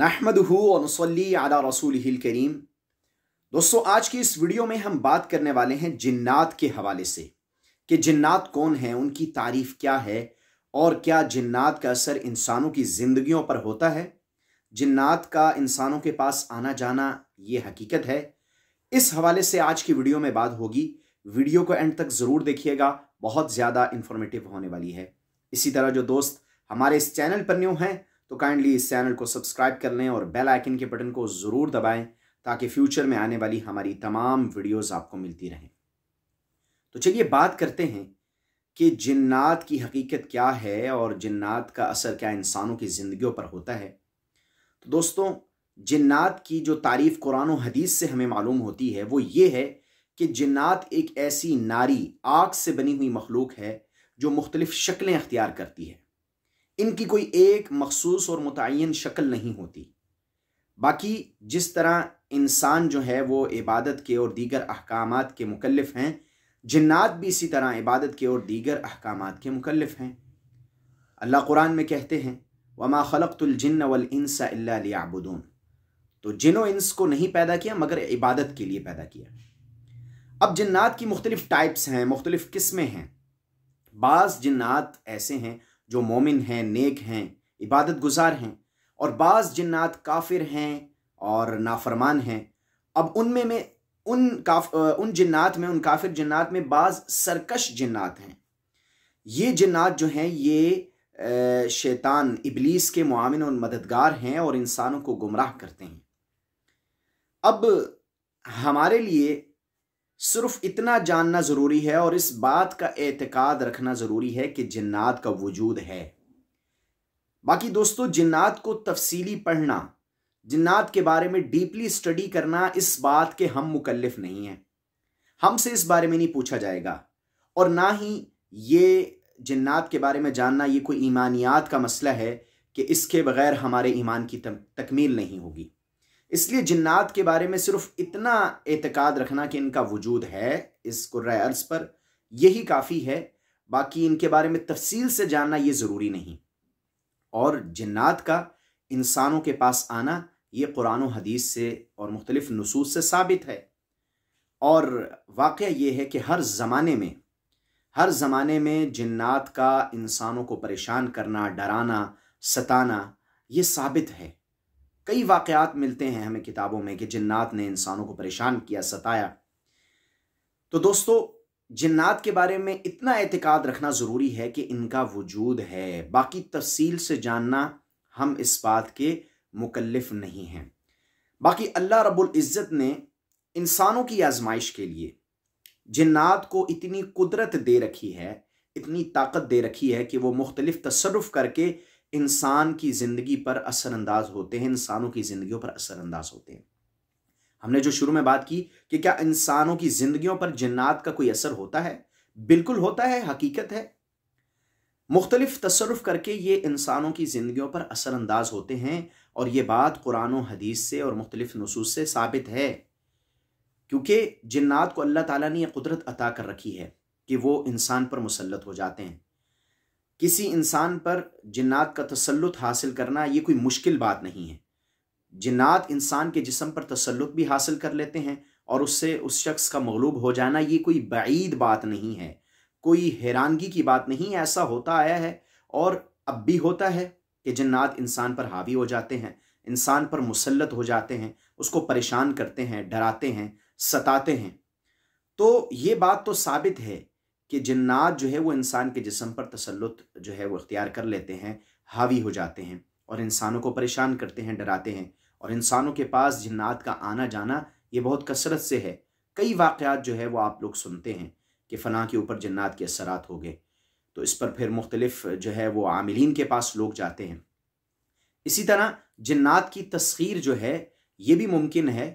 और नसली आला रसूल करीम दोस्तों आज की इस वीडियो में हम बात करने वाले हैं जिन्नात के हवाले से कि जिन्नात कौन है उनकी तारीफ क्या है और क्या जिन्नात का असर इंसानों की ज़िंदगियों पर होता है जिन्नात का इंसानों के पास आना जाना ये हकीकत है इस हवाले से आज की वीडियो में बात होगी वीडियो को एंड तक ज़रूर देखिएगा बहुत ज़्यादा इंफॉर्मेटिव होने वाली है इसी तरह जो दोस्त हमारे इस चैनल पर न्यू हैं तो काइंडली इस चैनल को सब्सक्राइब कर लें और बेल आइकन के बटन को ज़रूर दबाएं ताकि फ्यूचर में आने वाली हमारी तमाम वीडियोस आपको मिलती रहें तो चलिए बात करते हैं कि जिन्नात की हकीकत क्या है और जिन्नात का असर क्या इंसानों की ज़िंदगियों पर होता है तो दोस्तों जिन्नात की जो तारीफ़ कुरान और हदीस से हमें मालूम होती है वो ये है कि जिन्नात एक ऐसी नारी आग से बनी हुई मखलूक है जो मुख्तलिफ़ शक्लें अख्तियार करती है इनकी कोई एक मखसूस और मुतन शक्ल नहीं होती बाकी जिस तरह इंसान जो है वो इबादत के और दीगर अहकाम के मुकलफ हैं जन्ात भी इसी तरह इबादत के और दीगर अहकाम के मुकलफ हैं अल्लाह कुरान में कहते हैं वमा खलकतुलजन्न वलसा तो जिनो इंस को नहीं पैदा किया मगर इबादत के लिए पैदा किया अब जन्ात की मुख्तलिफ़ टाइप्स हैं मुख्तलिफ़ किस्में हैं बाज़ जन्ात ऐसे हैं जो मोमिन हैं नेक हैं इबादत गुजार हैं और बाज़ जन्नात काफिर हैं और नाफरमान हैं अब उनमें में उन काफ उन जन्नात में उन काफिर जन्नात में बाज़ सरकश जन्नात हैं ये जन्नात जो हैं ये शैतान इबलीस के मामिन और मददगार हैं और इंसानों को गुमराह करते हैं अब हमारे लिए सिर्फ इतना जानना ज़रूरी है और इस बात का एतकाद रखना ज़रूरी है कि जिन्नात का वजूद है बाकी दोस्तों जिन्नात को तफसीली पढ़ना जिन्नात के बारे में डीपली स्टडी करना इस बात के हम मुकलफ नहीं हैं हमसे इस बारे में नहीं पूछा जाएगा और ना ही ये जिन्नात के बारे में जानना ये कोई ईमानियात का मसला है कि इसके बगैर हमारे ईमान की तकमील नहीं होगी इसलिए जिन्नात के बारे में सिर्फ इतना एतकाद रखना कि इनका वजूद है इस अर्ज पर यही काफ़ी है बाकी इनके बारे में तफसील से जानना ये ज़रूरी नहीं और जन्नात का इंसानों के पास आना ये कुरान हदीस से और मुख्तलिफ नसूस से साबित है और वाक़ ये है कि हर ज़माने में हर ज़माने में जन्ात का इंसानों को परेशान करना डराना सताना ये साबित है कई वाकयात मिलते हैं हमें किताबों में कि जन्नात ने इंसानों को परेशान किया सताया तो दोस्तों जन्नात के बारे में इतना एहतिकात रखना ज़रूरी है कि इनका वजूद है बाकी तफसील से जानना हम इस बात के मुकलफ नहीं हैं बाकी अल्लाह रब्बुल इज़्ज़त ने इंसानों की आजमाइश के लिए जन्नात को इतनी कुदरत दे रखी है इतनी ताकत दे रखी है कि वो मुख्तलिफ तसरफ करके इंसान की ज़िंदगी पर असरअंदाज होते हैं इंसानों की ज़िंदगियों पर असरअंदाज होते हैं हमने जो शुरू में बात की कि क्या इंसानों की ज़िंदगियों पर जन्नात का कोई असर होता है बिल्कुल होता है हकीकत है मुख्तलिफ तसरफ करके ये इंसानों की ज़िंदगियों पर असरअंदाज होते हैं और ये बात कुरान हदीस से और मुख्तलिफ नसूस से साबित है क्योंकि जन्नात को अल्लाह ताला ने यह कुदरत अता कर रखी है कि वो इंसान पर मुसलत हो जाते हैं किसी इंसान पर जिन्नात का तसल्लुत हासिल करना ये कोई मुश्किल बात नहीं है जन्ात इंसान के जिसम पर तसल्लुत भी हासिल कर लेते हैं और उससे उस शख्स का मगलूब हो जाना ये कोई बाईद बात नहीं है कोई हैरानगी की बात नहीं है ऐसा होता आया है और अब भी होता है कि जन्ात इंसान पर हावी हो जाते हैं इंसान पर मुसलत हो जाते हैं उसको परेशान करते हैं डराते हैं सताते हैं तो ये बात तो साबित है कि जन्नात जो है वो इंसान के जिसम पर तसलुत जो है वो अख्तियार कर लेते हैं हावी हो जाते हैं और इंसानों को परेशान करते हैं डराते हैं और इंसानों के पास जन्ात का आना जाना ये बहुत कसरत से है कई वाक़ात जो है वो आप लोग सुनते हैं कि फ़लाँ के ऊपर जन्नात के असरात हो गए तो इस पर फिर मुख्तलिफ जो है वो आमिलीन के पास लोग जाते हैं इसी तरह जन्नात की तस्खीर जो है ये भी मुमकिन है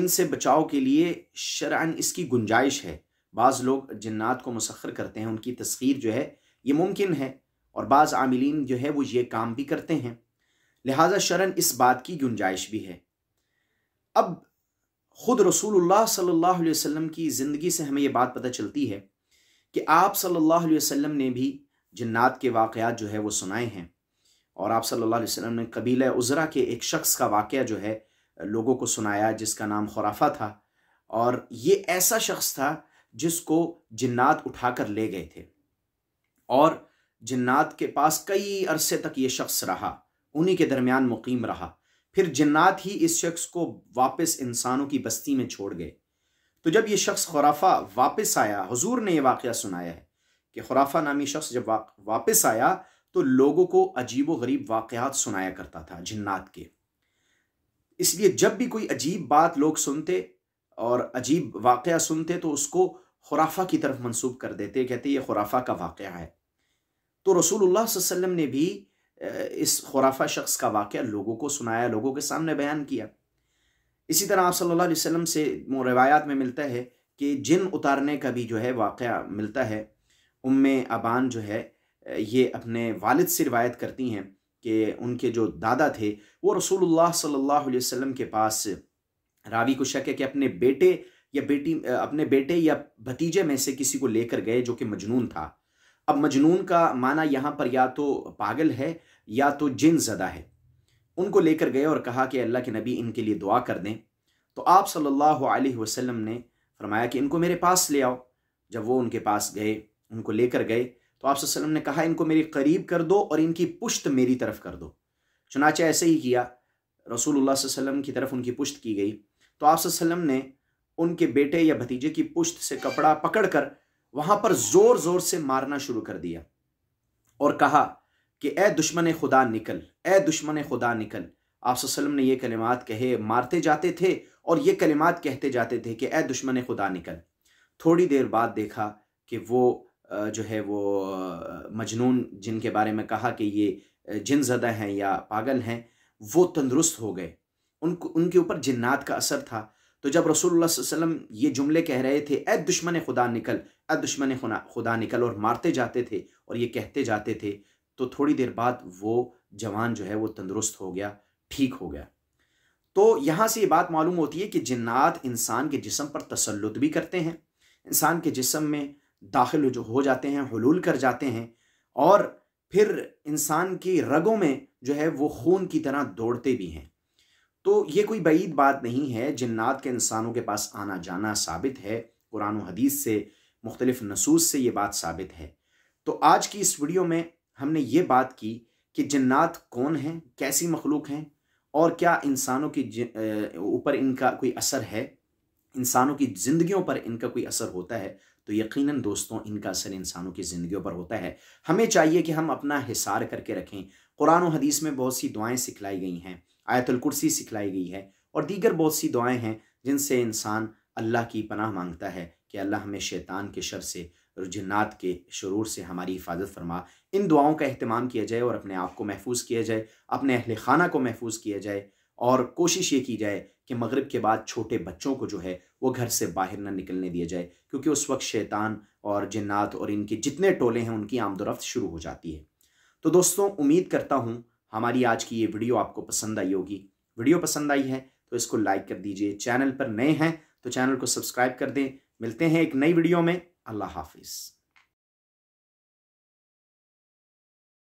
इनसे बचाव के लिए शरा इसकी गुंजाइश है बाज़ लोग जन्नात को मुसखर करते हैं उनकी तस्खीर जो है ये मुमकिन है और बाज़ आमिलीन जो है वो ये काम भी करते हैं लिहाजा शरण इस बात की गुंजाइश भी है अब ख़ुद रसूलुल्लाह सल्लल्लाहु अलैहि वसल्लम की ज़िंदगी से हमें ये बात पता चलती है कि आप सल्लल्लाहु अलैहि वसल्लम ने भी जन्ात के वाक़ात जो है वो सुनाए हैं और आप सल्ला वसम ने कबीला उज़रा के एक शख्स का वाक़ जो है लोगों को सुनाया जिसका नाम खुराफा था और ये ऐसा शख्स था जिसको जिन्नात उठाकर ले गए थे और जिन्नात के पास कई अरसे तक ये शख्स रहा उन्हीं के दरमियान मुकीम रहा फिर जिन्नात ही इस शख्स को वापस इंसानों की बस्ती में छोड़ गए तो जब ये शख्स खुराफा वापस आया हजूर ने यह वाक़ सुनाया है कि खुराफा नामी शख्स जब वापस आया तो लोगों को अजीब व गरीब वाक़ात सुनाया करता था जिन्नात के इसलिए जब भी कोई अजीब बात लोग सुनते और अजीब वाक़ सुनते तो उसको खुराफा की तरफ मनसूब कर देते कहते ये खुराफा का वाक़ है तो रसूलुल्लाह वसम ने भी इस खुराफा शख्स का वाक़ लोगों को सुनाया लोगों के सामने बयान किया इसी तरह आप सल्ला वसम से रवायात में मिलता है कि जिन उतारने का भी जो है वाक़ मिलता है उम अबान जो है ये अपने वालिद से रिवायत करती हैं कि उनके जो दादा थे वो रसूलुल्लाह सल्लल्लाहु अलैहि वसल्लम के पास रावी को शक है कि अपने बेटे या बेटी अपने बेटे या भतीजे में से किसी को लेकर गए जो कि मजनून था अब मजनून का माना यहाँ पर या तो पागल है या तो जिन ज़दा है उनको लेकर गए और कहा कि अल्लाह के नबी इनके लिए दुआ कर दें तो आप सल्लल्लाहु अलैहि वसल्लम ने फरमाया कि इनको मेरे पास ले आओ जब वो उनके पास गए उनको लेकर गए तो आप सल्लम ने कहा इनको मेरे करीब कर दो और इनकी पुश्त मेरी तरफ कर दो चुनाचे ऐसे ही किया रसूल सल्लम की तरफ उनकी पुश्त की गई तो आप ने उनके बेटे या भतीजे की पुश्त से कपड़ा पकड़कर वहां पर जोर जोर से मारना शुरू कर दिया और कहा कि ए दुश्मन खुदा निकल ए दुश्मन खुदा निकल आप ने ये कलिमात कहे मारते जाते थे और ये कलिमात कहते जाते थे कि ए दुश्मन खुदा निकल थोड़ी देर बाद देखा कि वो जो है वो मजनून जिनके बारे में कहा कि ये जिन ज़दा हैं या पागल हैं वो तंदुरुस्त हो गए उनको उनके ऊपर जिन्नात का असर था तो जब रसूलुल्लाह वसल्लम ये जुमले कह रहे थे ए दुश्मन खुदा निकल ए दुश्मन खुदा निकल और मारते जाते थे और ये कहते जाते थे तो थोड़ी देर बाद वो जवान जो है वो तंदुरुस्त हो गया ठीक हो गया तो यहाँ से ये बात मालूम होती है कि जन्ात इंसान के जिसम पर तसलुत भी करते हैं इंसान के जिसम में दाखिल जो हो जाते हैं हलूल कर जाते हैं और फिर इंसान की रगों में जो है वो खून की तरह दौड़ते भी हैं तो ये कोई بعید बात नहीं है जन्नात के इंसानों के पास आना जाना साबित है कुरान हदीस से मुख्तलिफ नसूस से ये बात साबित है तो आज की इस वीडियो में हमने ये बात की कि जन्नात कौन हैं कैसी मखलूक हैं और क्या इंसानों की ऊपर इनका कोई असर है इंसानों की ज़िंदगियों पर इनका कोई असर होता है तो यकीनन दोस्तों इनका असर इंसानों की ज़िंदगियों पर होता है हमें चाहिए कि हम अपना हिसार करके रखें कुरान हदीस में बहुत सी दुआएं सिखलाई गई हैं आयतुल कुर्सी सिखलाई गई है और दीगर बहुत सी दुआएं हैं जिनसे इंसान अल्लाह की पनाह मांगता है कि अल्लाह हमें शैतान के शर से और के शरूर से हमारी हिफाजत फरमा इन दुआओं का अहतमाम किया जाए और अपने आप को महफूज किया जाए अपने अहल खाना को महफूज किया जाए और कोशिश ये की जाए कि मगरब के बाद छोटे बच्चों को जो है वो घर से बाहर ना निकलने दिया जाए क्योंकि उस वक्त शैतान और जन्ात और इनके जितने टोले हैं उनकी आमदोरफ्त शुरू हो जाती है तो दोस्तों उम्मीद करता हूँ हमारी आज की ये वीडियो आपको पसंद आई होगी वीडियो पसंद आई है तो इसको लाइक कर दीजिए चैनल पर नए हैं तो चैनल को सब्सक्राइब कर दें मिलते हैं एक नई वीडियो में अल्लाह हाफिज़